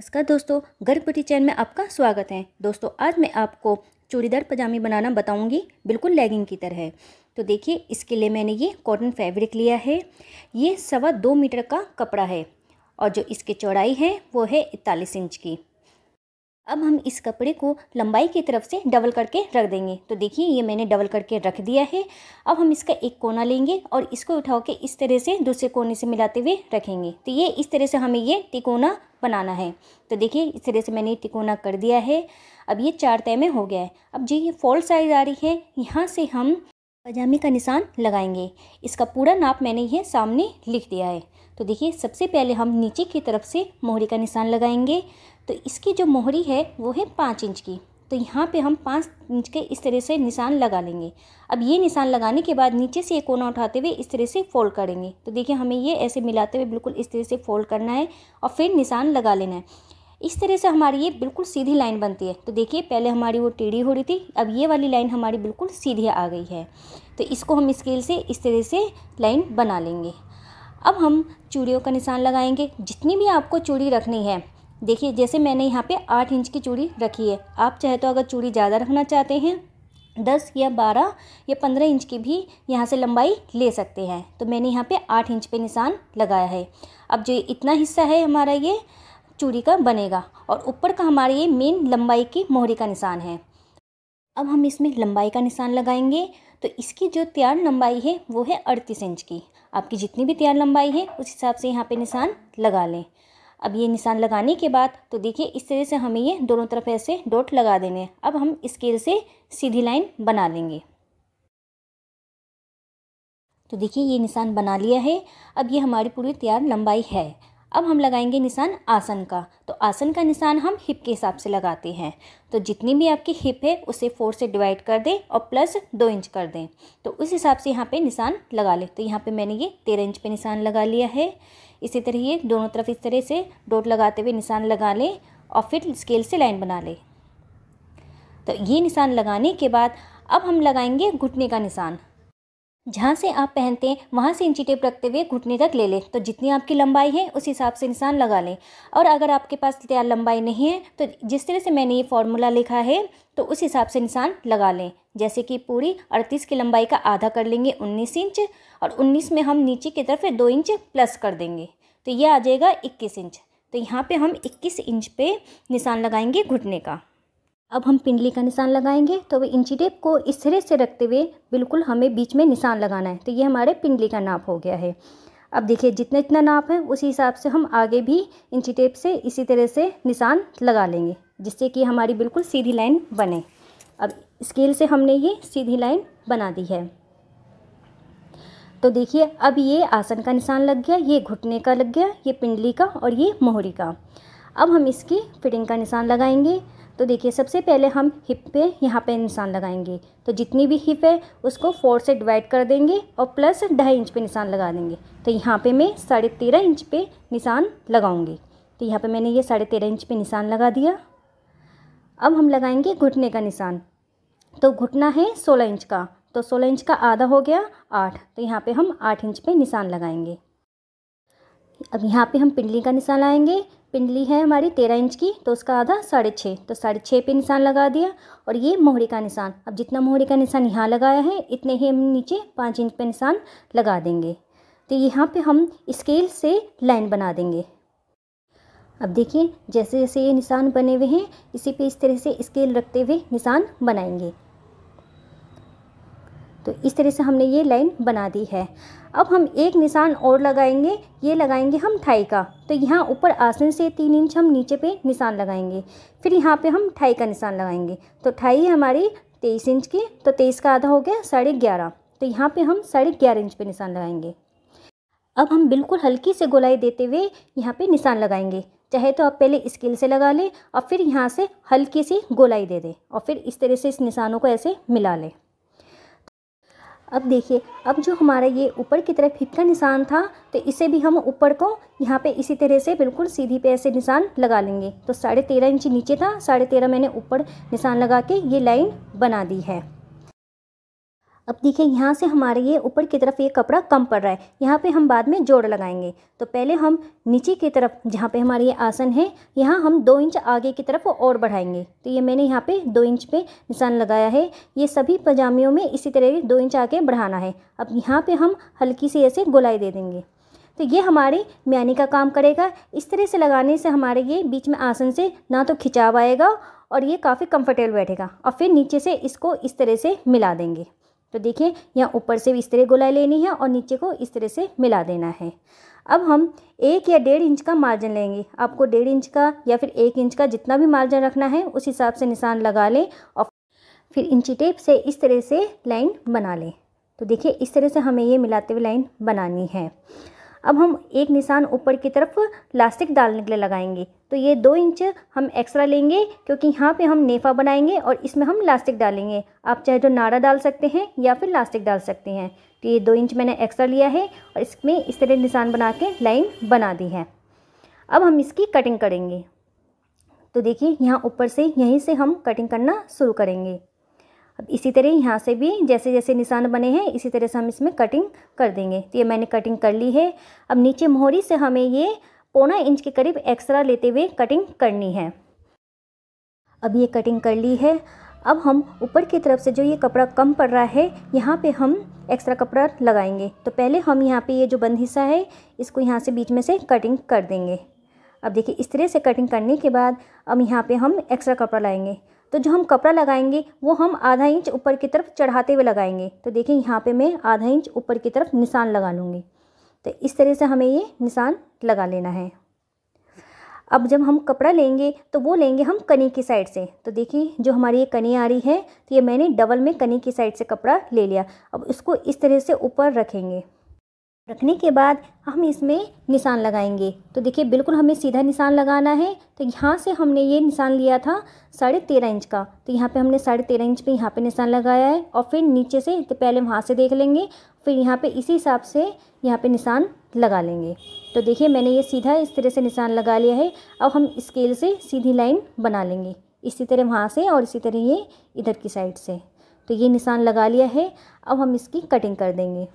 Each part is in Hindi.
नमस्कार दोस्तों गर्भवती चैन में आपका स्वागत है दोस्तों आज मैं आपको चूड़ीदार पजामी बनाना बताऊंगी बिल्कुल लेगिंग की तरह तो देखिए इसके लिए मैंने ये कॉटन फैब्रिक लिया है ये सवा दो मीटर का कपड़ा है और जो इसकी चौड़ाई है वो है इकतालीस इंच की अब हम इस कपड़े को लंबाई की तरफ से डबल करके रख देंगे तो देखिए ये मैंने डबल करके रख दिया है अब हम इसका एक कोना लेंगे और इसको उठा के इस तरह से दूसरे कोने से मिलाते हुए रखेंगे तो ये इस तरह से हमें ये तिकोना बनाना है तो देखिए इस तरह से मैंने तिकोना कर दिया है अब ये चार तय में हो गया है अब जी ये फॉल साइज आ रही है यहाँ से हम पजामे का निशान लगाएंगे इसका पूरा नाप मैंने यह सामने लिख दिया है तो देखिए सबसे पहले हम नीचे की तरफ से मोहरी का निशान लगाएंगे तो इसकी जो मोहरी है वो है पाँच इंच की तो यहाँ पे हम पाँच इंच के इस तरह से निशान लगा लेंगे अब ये निशान लगाने के बाद नीचे से ये कोना उठाते हुए इस तरह से फ़ोल्ड करेंगे तो देखिए हमें ये ऐसे मिलाते हुए बिल्कुल इस तरह से फ़ोल्ड करना है और फिर निशान लगा लेना है इस तरह से हमारी ये बिल्कुल सीधी लाइन बनती है तो देखिए पहले हमारी वो टीढ़ी हो रही थी अब ये वाली लाइन हमारी बिल्कुल सीधी आ गई है तो इसको हम स्केल से इस तरह से लाइन बना लेंगे अब हम चूड़ियों का निशान लगाएंगे जितनी भी आपको चूड़ी रखनी है देखिए जैसे मैंने यहाँ पे आठ इंच की चूड़ी रखी है आप चाहे तो अगर चूड़ी ज़्यादा रखना चाहते हैं दस या बारह या पंद्रह इंच की भी यहाँ से लंबाई ले सकते हैं तो मैंने यहाँ पे आठ इंच पे निशान लगाया है अब जो इतना हिस्सा है हमारा ये चूड़ी का बनेगा और ऊपर का हमारे ये मेन लंबाई की मोहरी का निशान है अब हम इसमें लंबाई का निशान लगाएंगे तो इसकी जो तैयार लंबाई है वो है अड़तीस इंच की आपकी जितनी भी तैयार लंबाई है उस हिसाब से यहाँ पर निशान लगा लें अब ये निशान लगाने के बाद तो देखिए इस तरह से हमें ये दोनों तरफ ऐसे डॉट लगा देने हैं अब हम स्केल से सीधी लाइन बना लेंगे तो देखिए ये निशान बना लिया है अब ये हमारी पूरी तैयार लंबाई है अब हम लगाएंगे निशान आसन का तो आसन का निशान हम हिप के हिसाब से लगाते हैं तो जितनी भी आपकी हिप है उसे फोर से डिवाइड कर दें और प्लस दो इंच कर दें तो उस हिसाब से यहाँ पे निशान लगा लें तो यहाँ पे मैंने ये तेरह इंच पे निशान लगा लिया है इसी तरह ये दोनों तरफ इस तरह से डॉट लगाते हुए निशान लगा लें और फिर स्केल से लाइन बना लें तो ये निशान लगाने के बाद अब हम लगाएंगे घुटने का निशान जहाँ से आप पहनते हैं वहाँ से इंची टेप रखते हुए घुटने तक ले लें तो जितनी आपकी लंबाई है उस हिसाब से निशान लगा लें और अगर आपके पास तैयार लंबाई नहीं है तो जिस तरह से मैंने ये फॉर्मूला लिखा है तो उस हिसाब से निशान लगा लें जैसे कि पूरी अड़तीस की लंबाई का आधा कर लेंगे उन्नीस इंच और उन्नीस में हम नीचे की तरफ दो इंच प्लस कर देंगे तो ये आ जाएगा इक्कीस इंच तो यहाँ पर हम इक्कीस इंच पर निशान लगाएंगे घुटने का अब हम पिंडली का निशान लगाएंगे तो इंची टेप को इस सिरे से रखते हुए बिल्कुल हमें बीच में निशान लगाना है तो ये हमारे पिंडली का नाप हो गया है अब देखिए जितना जितना नाप है उसी हिसाब से हम आगे भी इंची टेप से इसी तरह से निशान लगा लेंगे जिससे कि हमारी बिल्कुल सीधी लाइन बने अब स्केल से हमने ये सीधी लाइन बना दी है तो देखिए अब ये आसन का निशान लग गया ये घुटने का लग गया ये पिंडली का और ये मोहरी का अब हम इसकी फिटिंग का निशान लगाएंगे तो देखिए सबसे पहले हम हिप पे यहाँ पे निशान लगाएंगे तो जितनी भी हिप है उसको फोर से डिवाइड कर देंगे और प्लस ढाई इंच पे निशान लगा देंगे तो यहाँ पे मैं साढ़े तेरह इंच पे निशान लगाऊंगी तो यहाँ पे मैंने ये साढ़े तेरह इंच पे निशान लगा दिया अब हम लगाएंगे घुटने का निशान तो घुटना है सोलह इंच का तो सोलह इंच का आधा हो गया आठ तो यहाँ पर हम आठ इंच पर निशान लगाएंगे अब यहाँ पर हम पिंडली का निशान लाएँगे पिन ली है हमारी तेरह इंच की तो उसका आधा साढ़े छः तो साढ़े छः पे निशान लगा दिया और ये मोहरी का निशान अब जितना मोहरी का निशान यहाँ लगाया है इतने ही हम नीचे पाँच इंच पे निशान लगा देंगे तो यहाँ पे हम स्केल से लाइन बना देंगे अब देखिए जैसे जैसे ये निशान बने हुए हैं इसी पे इस तरह से स्केल रखते हुए निशान बनाएंगे तो इस तरह से हमने ये लाइन बना दी है अब हम एक निशान और लगाएंगे ये लगाएंगे हम ठाई का तो यहाँ ऊपर आसन से तीन इंच हम नीचे पे निशान लगाएंगे फिर यहाँ पे हम ठाई का निशान लगाएंगे तो ठाई हमारी तेईस इंच की तो तेईस का आधा हो गया साढ़े ग्यारह तो यहाँ पे हम साढ़े ग्यारह इंच पे निशान लगाएंगे अब हम बिल्कुल हल्की से गोलाई देते हुए यहाँ पर निशान लगाएंगे चाहे तो आप पहले स्केल से लगा लें और फिर यहाँ से हल्की सी गोलाई दे दें और फिर इस तरह से इस निशानों को ऐसे मिला लें अब देखिए अब जो हमारा ये ऊपर की तरफ हिप का निशान था तो इसे भी हम ऊपर को यहाँ पे इसी तरह से बिल्कुल सीधी पे ऐसे निशान लगा लेंगे तो साढ़े तेरह इंच नीचे था साढ़े तेरह मैंने ऊपर निशान लगा के ये लाइन बना दी है अब देखिए यहाँ से हमारे ये ऊपर की तरफ ये कपड़ा कम पड़ रहा है यहाँ पे हम बाद में जोड़ लगाएंगे तो पहले हम नीचे की तरफ जहाँ पे हमारे ये आसन है यहाँ हम दो इंच आगे की तरफ और बढ़ाएंगे तो ये मैंने यहाँ पे दो इंच पे निशान लगाया है ये सभी पजामियों में इसी तरह दो इंच आगे बढ़ाना है अब यहाँ पर हम हल्की सी ऐसे गुलाई दे देंगे तो ये हमारे म्यानी का काम करेगा इस तरह से लगाने से हमारे ये बीच में आसन से ना तो खिंचाव आएगा और ये काफ़ी कंफर्टेबल बैठेगा और फिर नीचे से इसको इस तरह से मिला देंगे तो देखिए यहाँ ऊपर से भी इस तरह गोलाई लेनी है और नीचे को इस तरह से मिला देना है अब हम एक या डेढ़ इंच का मार्जिन लेंगे आपको डेढ़ इंच का या फिर एक इंच का जितना भी मार्जिन रखना है उस हिसाब से निशान लगा लें और फिर इंची टेप से इस तरह से लाइन बना लें तो देखिए इस तरह से हमें ये मिलाते हुए लाइन बनानी है अब हम एक निशान ऊपर की तरफ लास्टिक डालने के लिए लगाएंगे तो ये दो इंच हम एक्स्ट्रा लेंगे क्योंकि यहाँ पे हम नेफा बनाएंगे और इसमें हम लास्टिक डालेंगे आप चाहे तो नाड़ा डाल सकते हैं या फिर लास्टिक डाल सकते हैं तो ये दो इंच मैंने एक्स्ट्रा लिया है और इसमें इस तरह निशान बना के लाइन बना दी है अब हम इसकी कटिंग करेंगे तो देखिए यहाँ ऊपर से यहीं से हम कटिंग करना शुरू करेंगे इसी तरह यहाँ से भी जैसे जैसे निशान बने हैं इसी तरह से हम इसमें कटिंग कर देंगे तो ये मैंने कटिंग कर ली है अब नीचे मोहरी से हमें ये पौना इंच के करीब एक्स्ट्रा लेते हुए कटिंग करनी है अब ये कटिंग कर ली है अब हम ऊपर की तरफ से जो ये कपड़ा कम पड़ रहा है यहाँ पे हम एक्स्ट्रा कपड़ा लगाएंगे तो पहले हम यहाँ पे ये जो बंद हिस्सा है इसको यहाँ से बीच में से कटिंग कर देंगे अब देखिए इस तरह से कटिंग करने के बाद अब यहाँ पे हम एक्स्ट्रा कपड़ा लाएंगे तो जो हम कपड़ा लगाएंगे वो हम आधा इंच ऊपर की तरफ चढ़ाते हुए लगाएंगे तो देखिए यहाँ पे मैं आधा इंच ऊपर की तरफ निशान लगा लूँगी तो इस तरह से हमें ये निशान लगा लेना है अब जब हम कपड़ा लेंगे तो वो लेंगे हम कनी की साइड से तो देखिए जो हमारी ये कनी आ रही है तो ये मैंने डबल में कनी की साइड से कपड़ा ले लिया अब इसको इस तरह से ऊपर रखेंगे रखने के बाद हम इसमें निशान लगाएंगे तो देखिए बिल्कुल हमें सीधा निशान लगाना है तो यहाँ से हमने ये निशान लिया था साढ़े तेरह इंच का तो यहाँ पे हमने साढ़े तेरह इंच पे यहाँ पे निशान लगाया है और फिर नीचे से तो पहले वहाँ से देख लेंगे फिर यहाँ पे इसी हिसाब से यहाँ पे निशान लगा लेंगे तो देखिए मैंने ये सीधा इस तरह से निशान लगा लिया है अब हम स्केल से सीधी लाइन बना लेंगे इसी तरह वहाँ से और इसी तरह ये इधर की साइड से तो ये निशान लगा लिया है अब हम इसकी कटिंग कर देंगे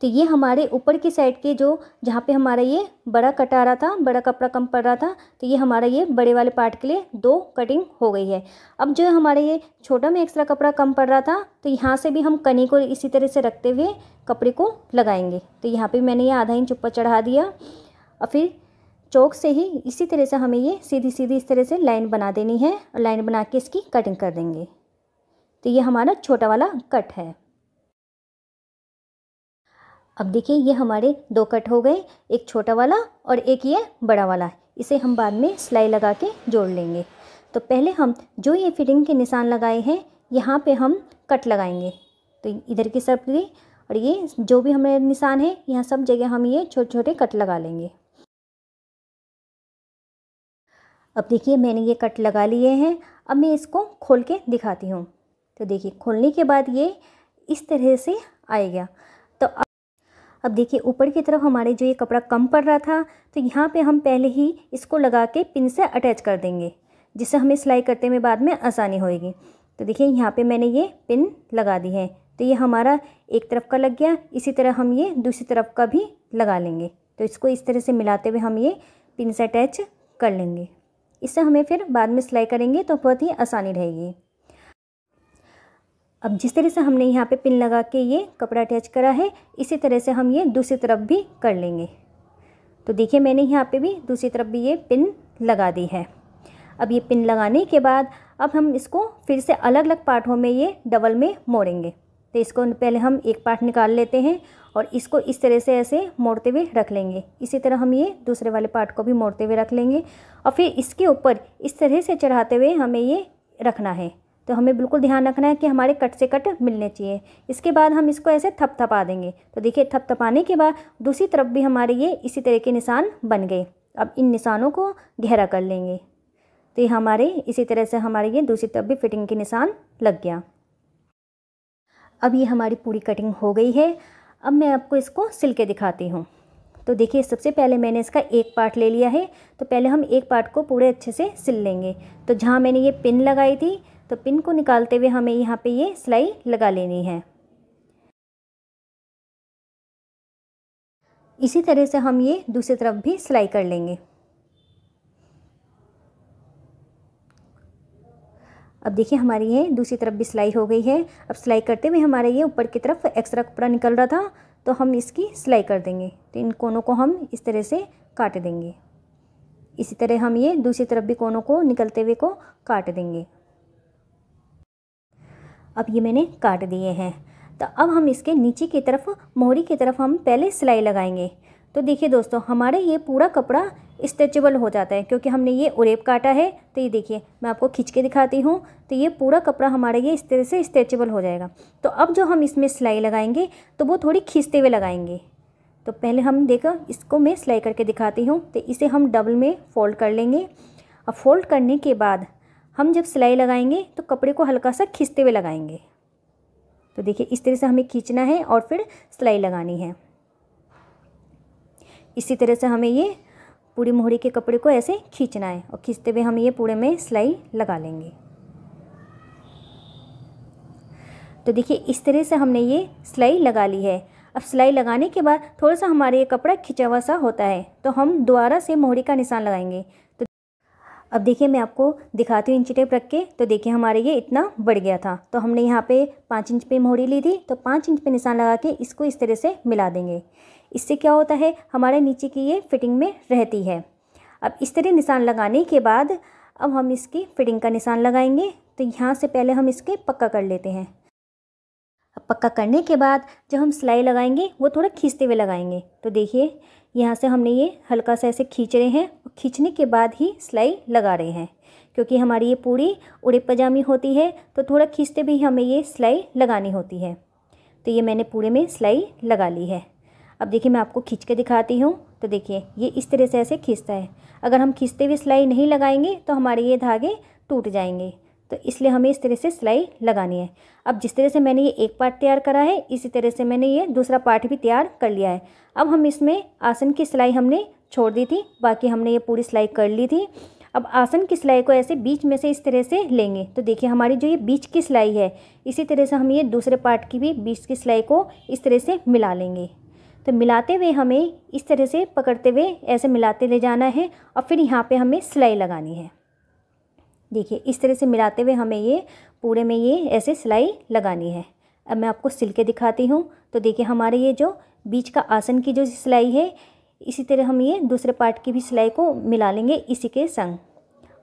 तो ये हमारे ऊपर की साइड के जो जहाँ पे हमारा ये बड़ा कट आ रहा था बड़ा कपड़ा कम पड़ रहा था तो ये हमारा ये बड़े वाले पार्ट के लिए दो कटिंग हो गई है अब जो हमारे ये छोटा में एक्स्ट्रा कपड़ा कम पड़ रहा था तो यहाँ से भी हम कनी को इसी तरह से रखते हुए कपड़े को लगाएंगे तो यहाँ पर मैंने ये आधा इंच ऊपर चढ़ा दिया और फिर चौक से ही इसी तरह से हमें ये सीधी सीधी इस तरह से लाइन बना देनी है और लाइन बना के इसकी कटिंग कर देंगे तो ये हमारा छोटा वाला कट है अब देखिए ये हमारे दो कट हो गए एक छोटा वाला और एक ये बड़ा वाला इसे हम बाद में सिलाई लगा के जोड़ लेंगे तो पहले हम जो ये फिटिंग के निशान लगाए हैं यहाँ पे हम कट लगाएंगे तो इधर की सब भी और ये जो भी हमारे निशान है यहाँ सब जगह हम ये छोटे छोटे कट लगा लेंगे अब देखिए मैंने ये कट लगा लिए हैं अब मैं इसको खोल के दिखाती हूँ तो देखिए खोलने के बाद ये इस तरह से आएगा तो अब देखिए ऊपर की तरफ हमारे जो ये कपड़ा कम पड़ रहा था तो यहाँ पे हम पहले ही इसको लगा के पिन से अटैच कर देंगे जिससे हमें सिलाई करते में बाद में आसानी होएगी तो देखिए यहाँ पे मैंने ये पिन लगा दी है तो ये हमारा एक तरफ का लग गया इसी तरह हम ये दूसरी तरफ का भी लगा लेंगे तो इसको इस तरह से मिलाते हुए हम ये पिन से अटैच कर लेंगे इससे हमें फिर बाद में सिलाई करेंगे तो बहुत ही आसानी रहेगी अब जिस तरह से हमने यहाँ पे पिन लगा के ये कपड़ा अटैच करा है इसी तरह से हम ये दूसरी तरफ भी कर लेंगे तो देखिए मैंने यहाँ पे भी दूसरी तरफ भी ये पिन लगा दी है अब ये पिन लगाने के बाद अब हम इसको फिर से अलग अलग पार्टों में ये डबल में मोड़ेंगे तो इसको पहले हम एक पार्ट निकाल लेते हैं और इसको इस तरह से ऐसे मोड़ते हुए रख लेंगे इसी तरह हम ये दूसरे वाले पार्ट को भी मोड़ते हुए रख लेंगे और फिर इसके ऊपर इस तरह से चढ़ाते हुए हमें ये रखना है तो हमें बिल्कुल ध्यान रखना है कि हमारे कट से कट मिलने चाहिए इसके बाद हम इसको ऐसे थपथपा देंगे तो देखिए थपथपाने के बाद दूसरी तरफ भी हमारे ये इसी तरह के निशान बन गए अब इन निशानों को गहरा कर लेंगे तो ये हमारे इसी तरह से हमारे ये दूसरी तरफ भी फिटिंग के निशान लग गया अब ये हमारी पूरी कटिंग हो गई है अब मैं आपको इसको सिल के दिखाती हूँ तो देखिए सबसे पहले मैंने इसका एक पार्ट ले लिया है तो पहले हम एक पार्ट को पूरे अच्छे से सिल लेंगे तो जहाँ मैंने ये पिन लगाई थी तो पिन को निकालते हुए हमें यहाँ पे ये सिलाई लगा लेनी है इसी तरह से हम ये दूसरी तरफ भी सिलाई कर लेंगे अब देखिए हमारी ये दूसरी तरफ भी सिलाई हो गई है अब सिलाई करते हुए हमारे ये ऊपर की तरफ एक्स्ट्रा कपड़ा निकल रहा था तो हम इसकी सिलाई कर देंगे तो इन कोनों को हम इस तरह से काट देंगे इसी तरह हम ये दूसरी तरफ भी कोनों को निकलते हुए को काट देंगे अब ये मैंने काट दिए हैं तो अब हम इसके नीचे की तरफ मोहरी की तरफ हम पहले सिलाई लगाएंगे तो देखिए दोस्तों हमारे ये पूरा कपड़ा स्ट्रेचेबल हो जाता है क्योंकि हमने ये उरेप काटा है तो ये देखिए मैं आपको खींच के दिखाती हूँ तो ये पूरा कपड़ा हमारा ये इस तरह से स्ट्रेचेबल हो जाएगा तो अब जो हम इसमें सिलाई लगाएंगे तो वो थोड़ी खींचते हुए लगाएंगे तो पहले हम देखो इसको मैं सिलाई करके दिखाती हूँ तो इसे हम डबल में फ़ोल्ड कर लेंगे अब फोल्ड करने के बाद हम जब सिलाई लगाएंगे तो कपड़े को हल्का सा खींचते हुए लगाएंगे तो देखिए इस तरह से हमें खींचना है और फिर सिलाई लगानी है इसी तरह से हमें ये पूरी मोहरी के कपड़े को ऐसे खींचना है और खींचते हुए हम ये पूरे में सिलाई लगा लेंगे तो देखिए इस तरह से हमने ये सिलाई लगा ली है अब सिलाई लगाने के बाद थोड़ा सा हमारे ये कपड़ा खिंचा हुआ सा होता है तो हम दोबारा से मोहरी का निशान लगाएंगे अब देखिए मैं आपको दिखाती हूँ इंची टेप रख के तो देखिए हमारे ये इतना बढ़ गया था तो हमने यहाँ पे पाँच इंच पे मोहरी ली थी तो पाँच इंच पे निशान लगा के इसको इस तरह से मिला देंगे इससे क्या होता है हमारे नीचे की ये फिटिंग में रहती है अब इस तरह निशान लगाने के बाद अब हम इसकी फिटिंग का निशान लगाएंगे तो यहाँ से पहले हम इसके पक्का कर लेते हैं अब पक्का करने के बाद जब हम सिलाई लगाएंगे वो थोड़ा खींचते हुए लगाएंगे तो देखिए यहाँ से हमने ये हल्का सा ऐसे खींच रहे हैं और खींचने के बाद ही सिलाई लगा रहे हैं क्योंकि हमारी ये पूरी उड़े पजामी होती है तो थोड़ा खींचते भी हमें ये सिलाई लगानी होती है तो ये मैंने पूरे में सिलाई लगा ली है अब देखिए मैं आपको खींच के दिखाती हूँ तो देखिए ये इस तरह से ऐसे खींचता है अगर हम खींचते हुए सिलाई नहीं लगाएंगे तो हमारे ये धागे टूट जाएंगे तो इसलिए हमें इस तरह से सिलाई लगानी है अब जिस तरह से मैंने ये एक पार्ट तैयार करा है इसी तरह से मैंने ये दूसरा पार्ट भी तैयार कर लिया है अब हम इसमें आसन की सिलाई हमने छोड़ दी थी बाकी हमने ये पूरी सिलाई कर ली थी अब आसन की सिलाई को ऐसे बीच में से इस तरह से लेंगे तो देखिए हमारी जो ये बीच की सिलाई है इसी तरह से हम ये दूसरे पार्ट की भी बीच की सिलाई को इस तरह से मिला लेंगे तो मिलाते हुए हमें इस तरह से पकड़ते हुए ऐसे मिलाते ले जाना है और फिर यहाँ पे हमें सिलाई लगानी है देखिए इस तरह से मिलाते हुए हमें ये पूरे में ये ऐसे सिलाई लगानी है अब मैं आपको सिल के दिखाती हूँ तो देखिए हमारे ये जो बीच का आसन की जो सिलाई है इसी तरह हम ये दूसरे पार्ट की भी सिलाई को मिला लेंगे इसी के संग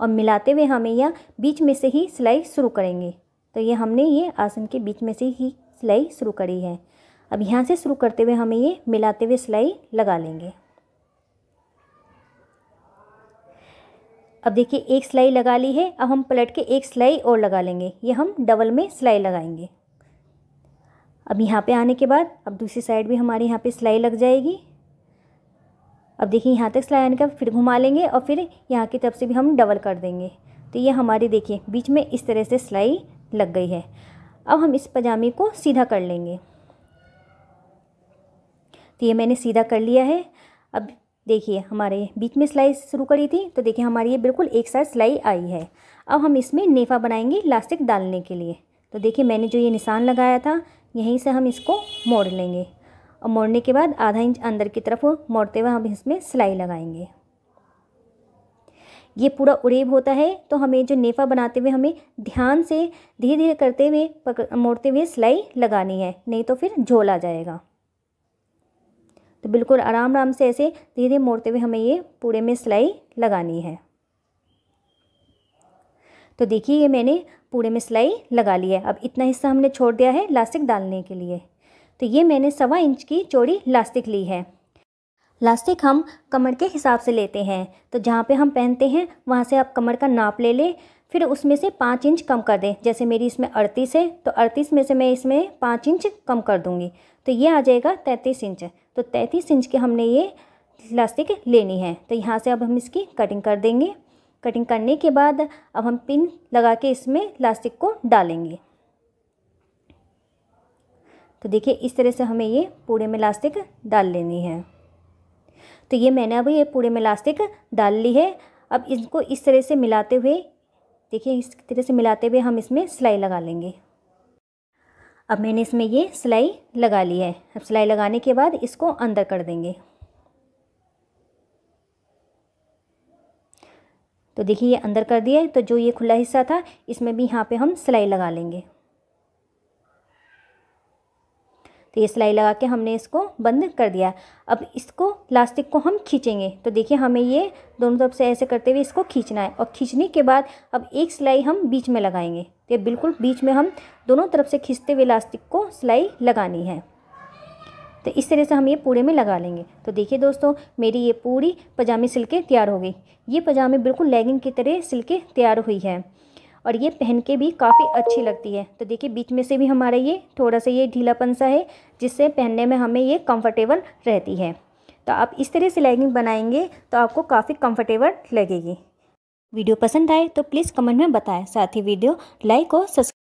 और मिलाते हुए हमें यह बीच में से ही सिलाई शुरू करेंगे तो ये हमने ये आसन के बीच में से ही सिलाई शुरू करी है अब यहाँ से शुरू करते हुए हमें ये मिलाते हुए सिलाई लगा लेंगे अब देखिए एक सिलाई लगा ली है अब हम पलट के एक सिलाई और लगा लेंगे ये हम डबल में सिलाई लगाएंगे अब यहाँ पे आने के बाद अब दूसरी साइड भी हमारे यहाँ पे सिलाई लग जाएगी अब देखिए यहाँ तक सिलाई आने का फिर घुमा लेंगे और फिर यहाँ की तरफ से भी हम डबल कर देंगे तो ये हमारी देखिए बीच में इस तरह से सिलाई लग गई है अब हम इस पजामे को सीधा कर लेंगे तो ये मैंने सीधा कर लिया है अब देखिए हमारे बीच में सिलाई शुरू करी थी तो देखिए हमारी ये बिल्कुल एक साथ सिलाई आई है अब हम इसमें नेफा बनाएंगे लास्टिक डालने के लिए तो देखिए मैंने जो ये निशान लगाया था यहीं से हम इसको मोड़ लेंगे और मोड़ने के बाद आधा इंच अंदर की तरफ मोड़ते हुए हम इसमें सिलाई लगाएंगे ये पूरा उड़ेब होता है तो हमें जो नेफा बनाते हुए हमें ध्यान से धीरे धीरे करते हुए मोड़ते हुए सिलाई लगानी है नहीं तो फिर झोल आ जाएगा तो बिल्कुल आराम आराम से ऐसे धीरे धीरे मोड़ते हुए हमें ये पूरे में सिलाई लगानी है तो देखिए ये मैंने पूरे में सिलाई लगा ली है अब इतना हिस्सा हमने छोड़ दिया है लास्टिक डालने के लिए तो ये मैंने सवा इंच की चौड़ी लास्टिक ली है लास्टिक हम कमर के हिसाब से लेते हैं तो जहाँ पे हम पहनते हैं वहाँ से आप कमर का नाप ले लें फिर उसमें से पाँच इंच कम कर दें जैसे मेरी इसमें अड़तीस है तो अड़तीस में से मैं इसमें पाँच इंच कम कर दूँगी तो ये आ जाएगा तैंतीस इंच तो तैंतीस इंच के हमने ये इलास्टिक लेनी है तो यहाँ से अब हम इसकी कटिंग कर देंगे कटिंग करने के बाद अब हम पिन लगा के इसमें इलास्टिक को डालेंगे तो देखिए इस तरह से हमें ये पूरे में इलास्टिक डाल लेनी है तो ये मैंने अब ये पूरे में इलास्टिक डाल ली है अब इनको इस तरह से मिलाते हुए देखिए इस तरह से मिलाते हुए हम इसमें सिलाई लगा लेंगे अब मैंने इसमें ये सिलाई लगा ली है अब सिलाई लगाने के बाद इसको अंदर कर देंगे तो देखिए ये अंदर कर दिया है तो जो ये खुला हिस्सा था इसमें भी यहाँ पे हम सिलाई लगा लेंगे तो ये सिलाई लगा के हमने इसको बंद कर दिया अब इसको लास्टिक को हम खींचेंगे तो देखिए हमें ये दोनों तरफ से ऐसे करते हुए इसको खींचना है और खींचने के बाद अब एक सिलाई हम बीच में लगाएंगे तो ये बिल्कुल बीच में हम दोनों तरफ से खींचते हुए लास्टिक को सिलाई लगानी है तो इस तरह से हम ये पूरे में लगा लेंगे तो देखिए दोस्तों मेरी ये पूरी पजामे सिल के तैयार हो गई ये पजामे बिल्कुल लेगिंग की तरह सिल के तैयार हुई है और ये पहन के भी काफ़ी अच्छी लगती है तो देखिए बीच में से भी हमारा ये थोड़ा सा ये ढीलापन सा है जिससे पहनने में हमें ये कम्फर्टेबल रहती है तो आप इस तरह से लेगिंग बनाएंगे तो आपको काफ़ी कम्फर्टेबल लगेगी वीडियो पसंद आए तो प्लीज़ कमेंट में बताएं साथ ही वीडियो लाइक और सब्सक्राइब